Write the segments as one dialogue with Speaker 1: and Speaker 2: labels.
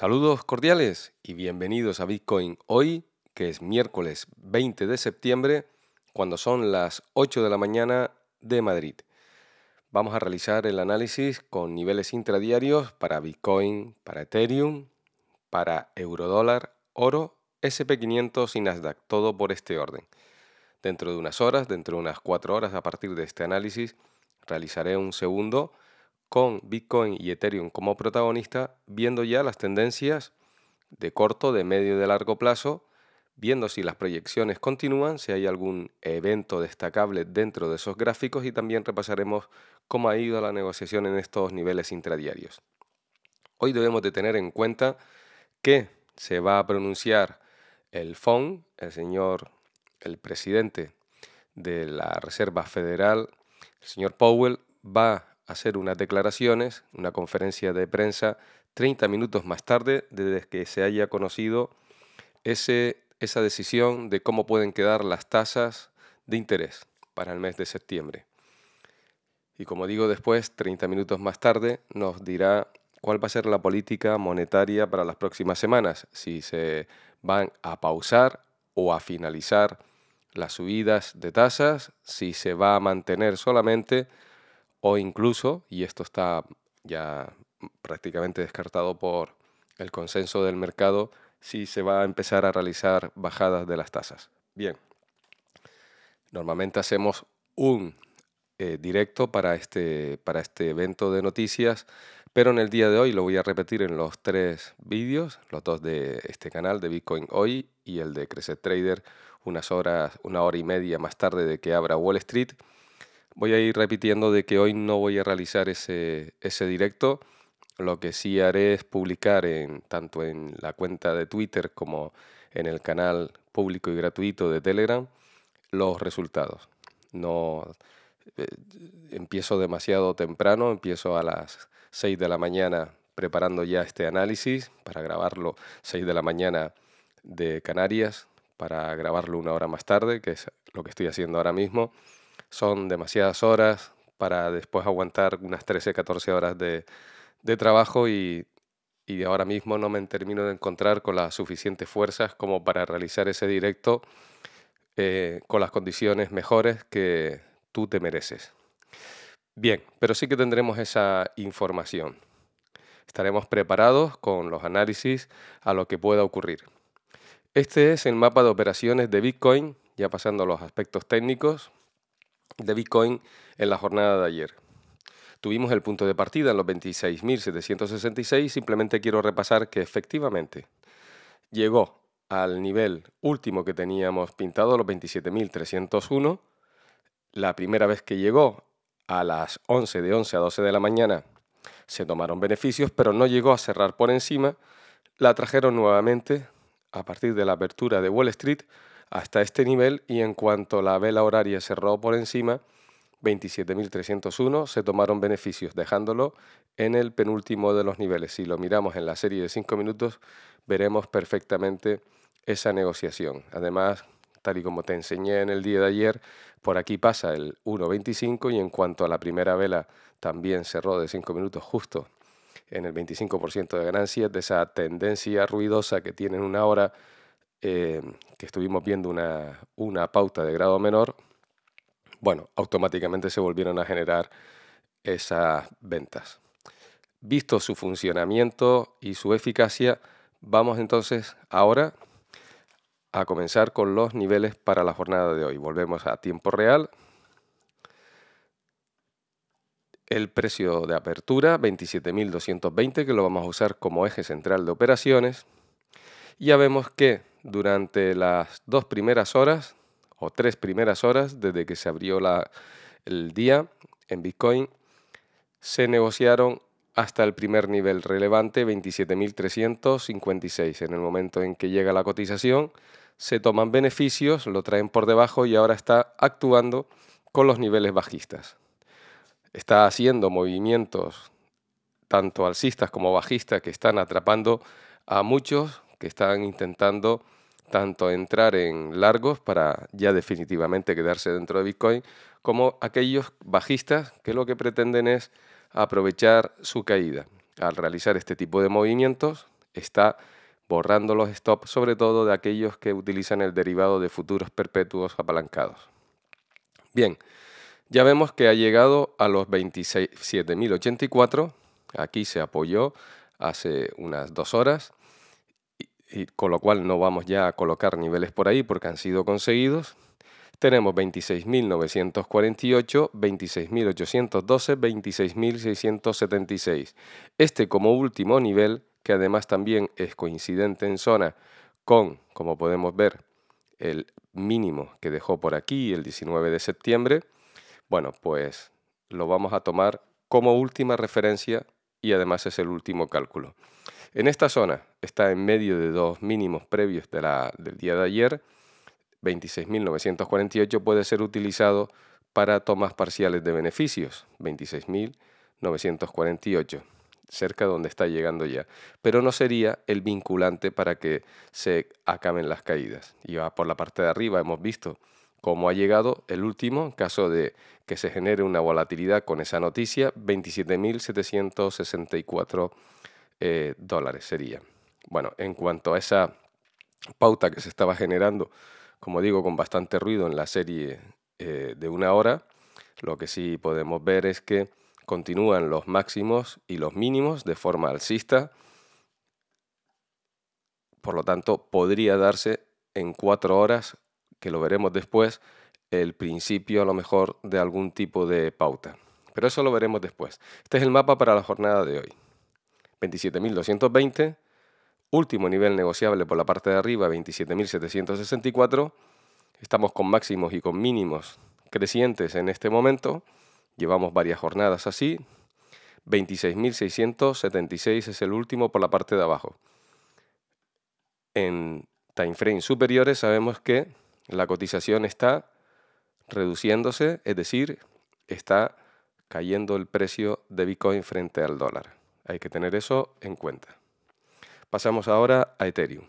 Speaker 1: Saludos cordiales y bienvenidos a Bitcoin hoy, que es miércoles 20 de septiembre, cuando son las 8 de la mañana de Madrid. Vamos a realizar el análisis con niveles intradiarios para Bitcoin, para Ethereum, para eurodólar, oro, SP500 y Nasdaq, todo por este orden. Dentro de unas horas, dentro de unas 4 horas a partir de este análisis, realizaré un segundo con Bitcoin y Ethereum como protagonista, viendo ya las tendencias de corto, de medio y de largo plazo, viendo si las proyecciones continúan, si hay algún evento destacable dentro de esos gráficos y también repasaremos cómo ha ido la negociación en estos niveles intradiarios. Hoy debemos de tener en cuenta que se va a pronunciar el FON, el señor, el presidente de la Reserva Federal, el señor Powell, va a hacer unas declaraciones, una conferencia de prensa, 30 minutos más tarde desde que se haya conocido ese, esa decisión de cómo pueden quedar las tasas de interés para el mes de septiembre. Y como digo después, 30 minutos más tarde, nos dirá cuál va a ser la política monetaria para las próximas semanas, si se van a pausar o a finalizar las subidas de tasas, si se va a mantener solamente o incluso, y esto está ya prácticamente descartado por el consenso del mercado, si se va a empezar a realizar bajadas de las tasas. Bien, normalmente hacemos un eh, directo para este, para este evento de noticias, pero en el día de hoy lo voy a repetir en los tres vídeos, los dos de este canal de Bitcoin hoy y el de Crescent Trader unas horas, una hora y media más tarde de que abra Wall Street voy a ir repitiendo de que hoy no voy a realizar ese, directo. Lo que sí haré es publicar en, tanto en la cuenta de Twitter como en el canal público y gratuito de Telegram los resultados. No eh, empiezo demasiado temprano, empiezo a las 6 de la mañana preparando ya este análisis para grabarlo 6 de la mañana de Canarias, para grabarlo una hora más tarde, que es lo que estoy haciendo ahora mismo son demasiadas horas para después aguantar unas 13, 14 horas de, trabajo y, ahora mismo no me termino de encontrar con las suficientes fuerzas como para realizar ese directo eh, con las condiciones mejores que tú te mereces. Bien, pero sí que tendremos esa información. Estaremos preparados con los análisis a lo que pueda ocurrir. Este es el mapa de operaciones de Bitcoin, ya pasando a los aspectos técnicos de Bitcoin en la jornada de ayer. Tuvimos el punto de partida en los 26.766, simplemente quiero repasar que efectivamente llegó al nivel último que teníamos pintado, los 27.301, la primera vez que llegó a las 11 de 11 a 12 de la mañana se tomaron beneficios, pero no llegó a cerrar por encima, la trajeron nuevamente a partir de la apertura de Wall Street hasta este nivel y en cuanto la vela horaria cerró por encima, 27.301 se tomaron beneficios, dejándolo en el penúltimo de los niveles. Si lo miramos en la serie de 5 minutos, veremos perfectamente esa negociación. Además, tal y como te enseñé en el día de ayer, por aquí pasa el 1.25 y en cuanto a la primera vela también cerró de 5 minutos justo en el 25% de ganancias, de esa tendencia ruidosa que tienen una hora eh, que estuvimos viendo una, una pauta de grado menor, bueno, automáticamente se volvieron a generar esas ventas. Visto su funcionamiento y su eficacia, vamos entonces ahora a comenzar con los niveles para la jornada de hoy. Volvemos a tiempo real. El precio de apertura, 27.220, que lo vamos a usar como eje central de operaciones. Ya vemos que durante las dos primeras horas o tres primeras horas desde que se abrió el día en Bitcoin, se negociaron hasta el primer nivel relevante 27.356. En el momento en que llega la cotización, se toman beneficios, lo traen por debajo y ahora está actuando con los niveles bajistas. Está haciendo movimientos tanto alcistas como bajistas que están atrapando a muchos que están intentando tanto entrar en largos para ya definitivamente quedarse dentro de Bitcoin, como aquellos bajistas que lo que pretenden es aprovechar su caída. Al realizar este tipo de movimientos está borrando los stops, sobre todo de aquellos que utilizan el derivado de futuros perpetuos apalancados. Bien, ya vemos que ha llegado a los 27.084, aquí se apoyó hace unas dos horas, y con lo cual no vamos ya a colocar niveles por ahí porque han sido conseguidos. Tenemos 26.948, 26.812, 26.676. Este como último nivel, que además también es coincidente en zona con, como podemos ver, el mínimo que dejó por aquí el 19 de septiembre, bueno, pues lo vamos a tomar como última referencia y además es el último cálculo. En esta zona está en medio de dos mínimos previos de la, del día de ayer. 26.948 puede ser utilizado para tomas parciales de beneficios. 26.948 cerca donde está llegando ya, pero no sería el vinculante para que se acaben las caídas. Y va por la parte de arriba, hemos visto cómo ha llegado el último, en caso de que se genere una volatilidad con esa noticia, 27.764 eh, dólares sería. Bueno, en cuanto a esa pauta que se estaba generando, como digo, con bastante ruido en la serie eh, de una hora, lo que sí podemos ver es que continúan los máximos y los mínimos de forma alcista. Por lo tanto, podría darse en cuatro horas, que lo veremos después, el principio a lo mejor de algún tipo de pauta. Pero eso lo veremos después. Este es el mapa para la jornada de hoy. 27.220, último nivel negociable por la parte de arriba, 27.764. Estamos con máximos y con mínimos crecientes en este momento, llevamos varias jornadas así. 26.676 es el último por la parte de abajo. En timeframes superiores sabemos que la cotización está reduciéndose, es decir, está cayendo el precio de Bitcoin frente al dólar. Hay que tener eso en cuenta. Pasamos ahora a Ethereum.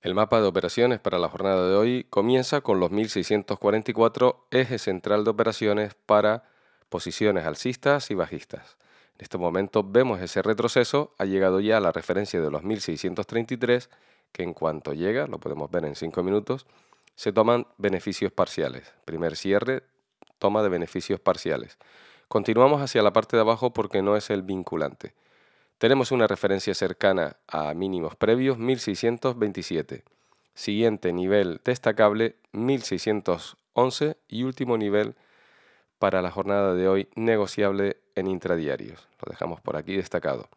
Speaker 1: El mapa de operaciones para la jornada de hoy comienza con los 1644 eje central de operaciones para posiciones alcistas y bajistas. En este momento vemos ese retroceso, ha llegado ya a la referencia de los 1633, que en cuanto llega, lo podemos ver en 5 minutos, se toman beneficios parciales. Primer cierre, toma de beneficios parciales. Continuamos hacia la parte de abajo porque no es el vinculante. Tenemos una referencia cercana a mínimos previos 1627. Siguiente nivel destacable 1611 y último nivel para la jornada de hoy negociable en intradiarios. Lo dejamos por aquí destacado.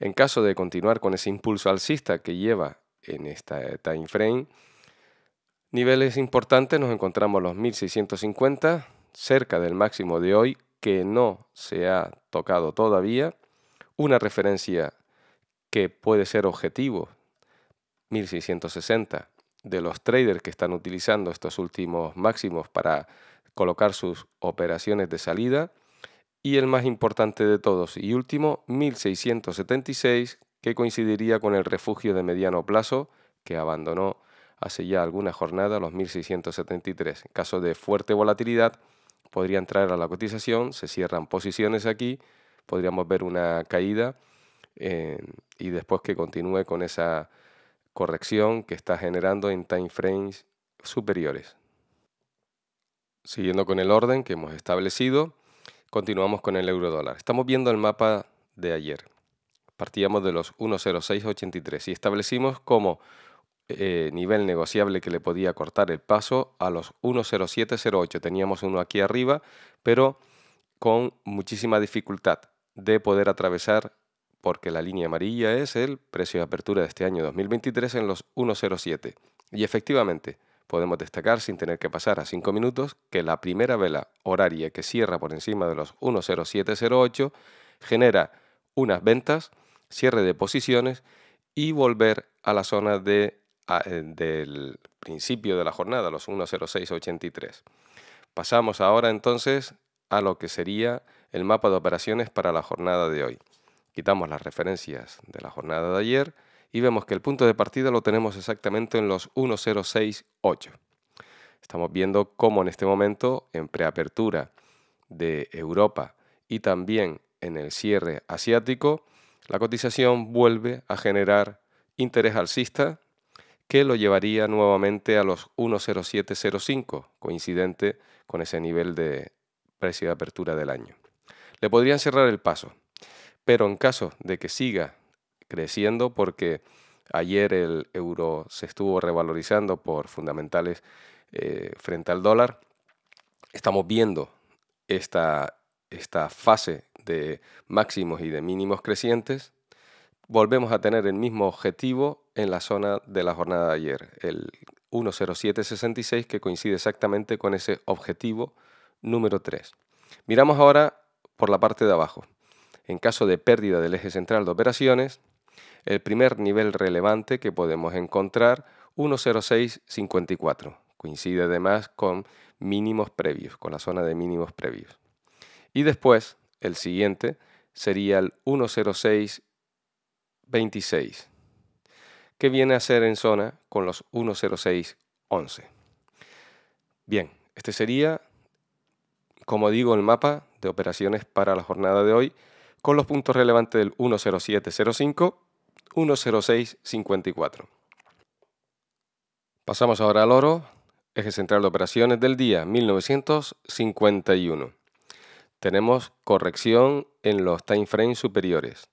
Speaker 1: En caso de continuar con ese impulso alcista que lleva en este time frame, niveles importantes nos encontramos los 1650 cerca del máximo de hoy que no se ha tocado todavía, una referencia que puede ser objetivo, 1660, de los traders que están utilizando estos últimos máximos para colocar sus operaciones de salida, y el más importante de todos y último, 1676, que coincidiría con el refugio de mediano plazo que abandonó hace ya alguna jornada los 1673. En caso de fuerte volatilidad, podría entrar a la cotización, se cierran posiciones aquí, podríamos ver una caída eh, y después que continúe con esa corrección que está generando en time frames superiores. Siguiendo con el orden que hemos establecido, continuamos con el euro dólar. Estamos viendo el mapa de ayer. Partíamos de los 1.0683 y establecimos como eh, nivel negociable que le podía cortar el paso a los 1.0708. Teníamos uno aquí arriba, pero con muchísima dificultad de poder atravesar porque la línea amarilla es el precio de apertura de este año 2023 en los 1.07. Y efectivamente, podemos destacar sin tener que pasar a cinco minutos que la primera vela horaria que cierra por encima de los 1.0708 genera unas ventas, cierre de posiciones y volver a la zona de eh, del principio de la jornada, los 10683. Pasamos ahora entonces a lo que sería el mapa de operaciones para la jornada de hoy. Quitamos las referencias de la jornada de ayer y vemos que el punto de partida lo tenemos exactamente en los 1068. Estamos viendo cómo en este momento, en preapertura de Europa y también en el cierre asiático, la cotización vuelve a generar interés alcista que lo llevaría nuevamente a los 10705, coincidente con ese nivel de precio de apertura del año. Le podrían cerrar el paso, pero en caso de que siga creciendo, porque ayer el euro se estuvo revalorizando por fundamentales eh, frente al dólar, estamos viendo esta, esta fase de máximos y de mínimos crecientes, volvemos a tener el mismo objetivo en la zona de la jornada de ayer, el 10766, que coincide exactamente con ese objetivo número 3. Miramos ahora por la parte de abajo. En caso de pérdida del eje central de operaciones, el primer nivel relevante que podemos encontrar, 10654. Coincide además con mínimos previos, con la zona de mínimos previos. Y después, el siguiente sería el 10626 que viene a ser en zona con los 10611. Bien, este sería, como digo, el mapa de operaciones para la jornada de hoy con los puntos relevantes del 10705, 10654. Pasamos ahora al oro, eje central de operaciones del día 1951. Tenemos corrección en los time frames superiores.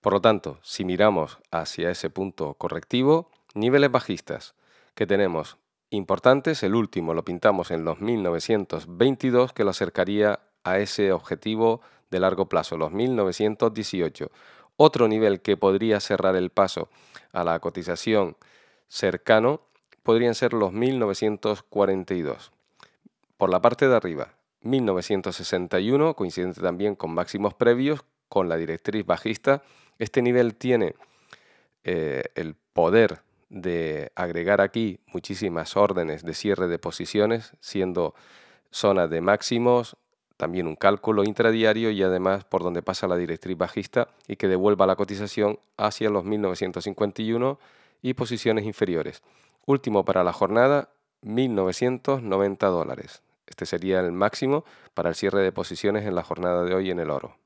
Speaker 1: Por lo tanto, si miramos hacia ese punto correctivo, niveles bajistas que tenemos importantes, el último lo pintamos en los 1922 que lo acercaría a ese objetivo de largo plazo, los 1918. Otro nivel que podría cerrar el paso a la cotización cercano podrían ser los 1942. Por la parte de arriba, 1961, coincidente también con máximos previos, con la directriz bajista este nivel tiene eh, el poder de agregar aquí muchísimas órdenes de cierre de posiciones, siendo zona de máximos, también un cálculo intradiario y además por donde pasa la directriz bajista y que devuelva la cotización hacia los 1951 y posiciones inferiores. Último para la jornada, 1990 dólares. Este sería el máximo para el cierre de posiciones en la jornada de hoy en el oro.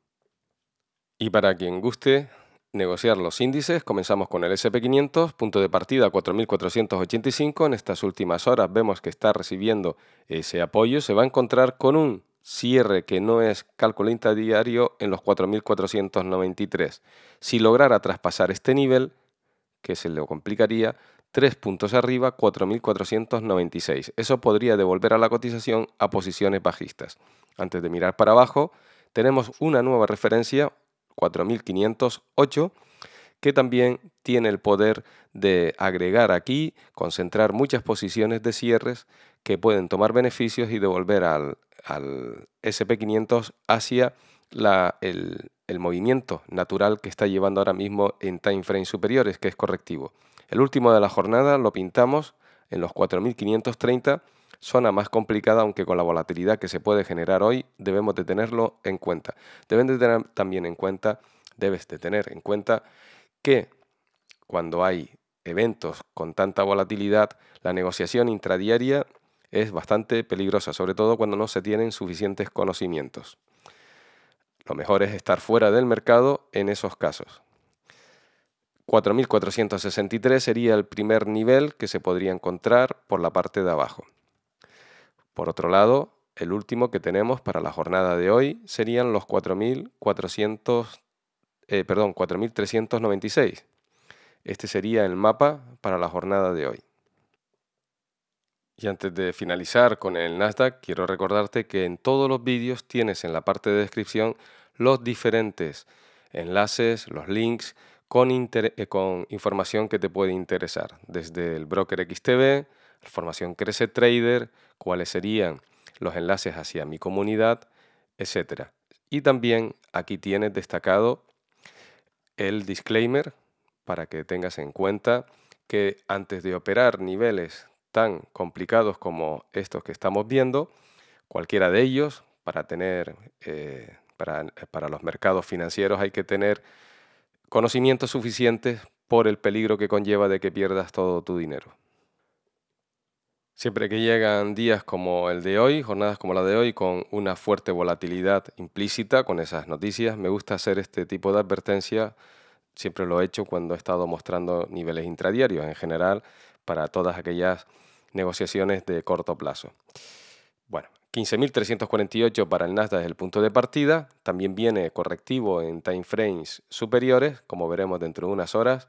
Speaker 1: Y para quien guste, negociar los índices. Comenzamos con el SP500, punto de partida 4.485. En estas últimas horas vemos que está recibiendo ese apoyo. Se va a encontrar con un cierre que no es cálculo interdiario en los 4.493. Si lograra traspasar este nivel, que se le complicaría, tres puntos arriba, 4.496. Eso podría devolver a la cotización a posiciones bajistas. Antes de mirar para abajo, tenemos una nueva referencia, 4508, que también tiene el poder de agregar aquí, concentrar muchas posiciones de cierres que pueden tomar beneficios y devolver al, SP500 hacia el, el movimiento natural que está llevando ahora mismo en time frame superiores, que es correctivo. El último de la jornada lo pintamos en los 4530 zona más complicada, aunque con la volatilidad que se puede generar hoy debemos de tenerlo en cuenta. Deben de tener también en cuenta, debes de tener en cuenta que cuando hay eventos con tanta volatilidad, la negociación intradiaria es bastante peligrosa, sobre todo cuando no se tienen suficientes conocimientos. Lo mejor es estar fuera del mercado en esos casos. 4.463 sería el primer nivel que se podría encontrar por la parte de abajo. Por otro lado, el último que tenemos para la jornada de hoy serían los eh, perdón, 4.396. Este sería el mapa para la jornada de hoy. Y antes de finalizar con el Nasdaq, quiero recordarte que en todos los vídeos tienes en la parte de descripción los diferentes enlaces, los links con, eh, con información que te puede interesar, desde el broker XTB, Formación Crece Trader, cuáles serían los enlaces hacia mi comunidad, etc. Y también aquí tienes destacado el disclaimer para que tengas en cuenta que antes de operar niveles tan complicados como estos que estamos viendo, cualquiera de ellos, para tener eh, para los mercados financieros hay que tener conocimientos suficientes por el peligro que conlleva de que pierdas todo tu dinero. Siempre que llegan días como el de hoy, jornadas como la de hoy, con una fuerte volatilidad implícita, con esas noticias, me gusta hacer este tipo de advertencia. Siempre lo he hecho cuando he estado mostrando niveles intradiarios en general para todas aquellas negociaciones de corto plazo. Bueno, 15.348 para el Nasdaq es el punto de partida. También viene correctivo en frames superiores, como veremos dentro de unas horas.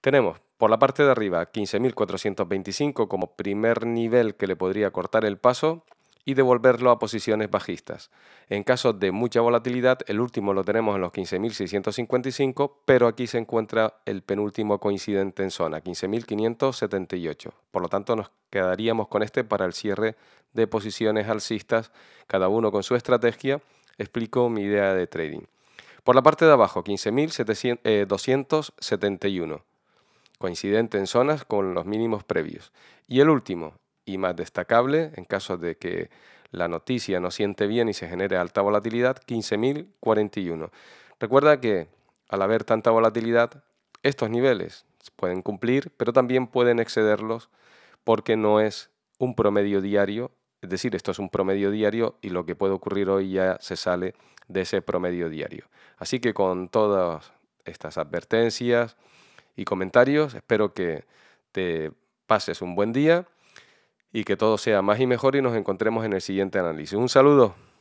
Speaker 1: Tenemos por la parte de arriba, 15.425 como primer nivel que le podría cortar el paso y devolverlo a posiciones bajistas. En caso de mucha volatilidad, el último lo tenemos en los 15.655, pero aquí se encuentra el penúltimo coincidente en zona, 15.578. Por lo tanto, nos quedaríamos con este para el cierre de posiciones alcistas, cada uno con su estrategia. Explico mi idea de trading. Por la parte de abajo, 15.271 coincidente en zonas con los mínimos previos. Y el último, y más destacable, en caso de que la noticia no siente bien y se genere alta volatilidad, 15.041. Recuerda que al haber tanta volatilidad, estos niveles pueden cumplir, pero también pueden excederlos porque no es un promedio diario, es decir, esto es un promedio diario y lo que puede ocurrir hoy ya se sale de ese promedio diario. Así que con todas estas advertencias, y comentarios. Espero que te pases un buen día y que todo sea más y mejor y nos encontremos en el siguiente análisis. Un saludo.